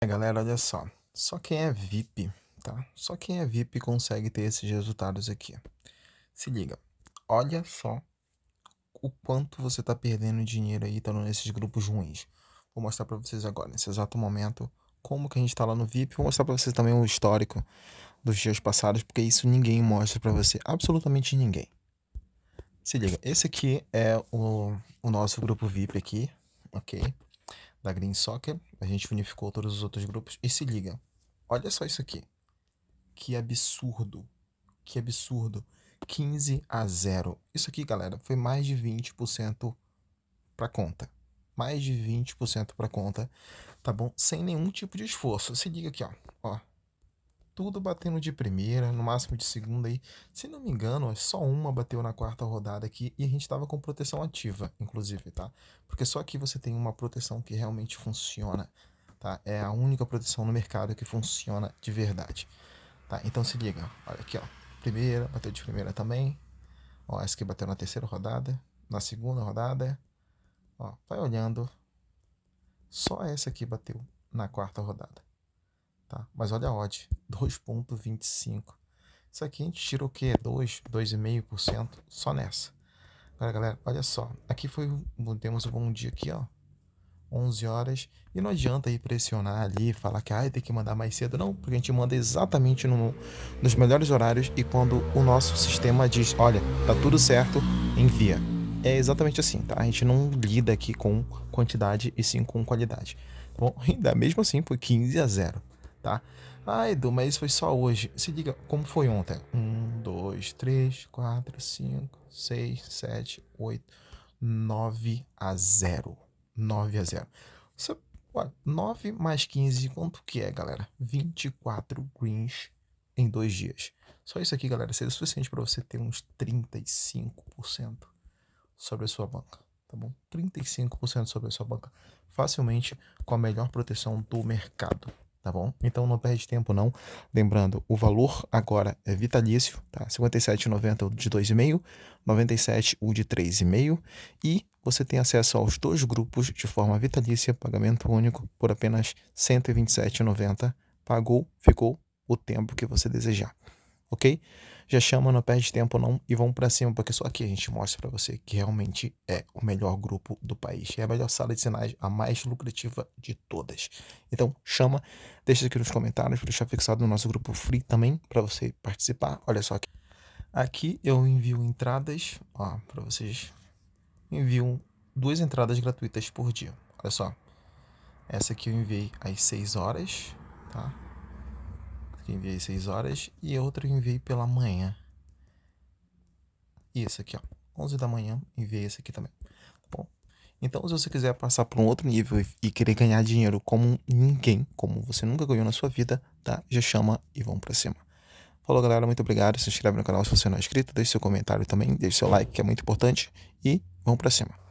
É, galera, olha só. Só quem é VIP, tá? Só quem é VIP consegue ter esses resultados aqui. Se liga. Olha só o quanto você tá perdendo dinheiro aí estando tá nesses grupos ruins. Vou mostrar para vocês agora, nesse exato momento, como que a gente tá lá no VIP. Vou mostrar para vocês também o histórico dos dias passados, porque isso ninguém mostra para você, absolutamente ninguém. Se liga, esse aqui é o, o nosso grupo VIP aqui, ok? da Green Soccer. A gente unificou todos os outros grupos. E se liga, olha só isso aqui. Que absurdo. Que absurdo. 15 a 0. Isso aqui, galera, foi mais de 20% para conta. Mais de 20% para conta, tá bom? Sem nenhum tipo de esforço. Se liga aqui, ó. Ó, tudo batendo de primeira, no máximo de segunda aí. Se não me engano, é só uma bateu na quarta rodada aqui e a gente estava com proteção ativa, inclusive, tá? Porque só aqui você tem uma proteção que realmente funciona, tá? É a única proteção no mercado que funciona de verdade, tá? Então se liga, olha aqui, ó. Primeira, bateu de primeira também. Ó, essa aqui bateu na terceira rodada, na segunda rodada. Ó, vai olhando. Só essa aqui bateu na quarta rodada. Tá? Mas olha a odd, 2,25. Isso aqui a gente tira o quê? 2, 2,5% só nessa. Agora, galera, olha só. Aqui foi, temos um bom dia aqui, ó. 11 horas. E não adianta aí pressionar ali, falar que ah, tem que mandar mais cedo, não, porque a gente manda exatamente no, nos melhores horários e quando o nosso sistema diz: olha, tá tudo certo, envia. É exatamente assim, tá? A gente não lida aqui com quantidade e sim com qualidade. bom, ainda mesmo assim foi 15 a 0 tá? Ah, Edu, mas isso foi só hoje. Se diga como foi ontem. Um, dois, três, quatro, cinco, seis, sete, oito, nove a zero, 9 a 0. Você, olha, 9 mais 15, quanto que é, galera? 24 greens em dois dias. Só isso aqui, galera, seria suficiente para você ter uns 35% sobre a sua banca, tá bom? 35% sobre a sua banca, facilmente com a melhor proteção do mercado tá bom? Então não perde tempo não. Lembrando, o valor agora é vitalício, tá? 57,90 o de 2,5, 97 o de 3,5 e você tem acesso aos dois grupos de forma vitalícia, pagamento único por apenas 127,90. Pagou, ficou o tempo que você desejar ok? Já chama, não perde tempo não e vamos para cima, porque só aqui a gente mostra para você que realmente é o melhor grupo do país. É a melhor sala de sinais, a mais lucrativa de todas. Então chama, deixa aqui nos comentários para deixar fixado no nosso grupo free também para você participar. Olha só aqui. Aqui eu envio entradas, ó, para vocês. Envio duas entradas gratuitas por dia. Olha só. Essa aqui eu enviei às 6 horas, tá? que enviei 6 horas e outra eu enviei pela manhã. E esse aqui, ó, 11 da manhã, enviei esse aqui também, tá bom? Então, se você quiser passar para um outro nível e querer ganhar dinheiro como ninguém, como você nunca ganhou na sua vida, tá? Já chama e vamos para cima. Falou, galera, muito obrigado. Se inscreve no canal se você não é inscrito, deixe seu comentário também, deixe seu like, que é muito importante e vamos para cima.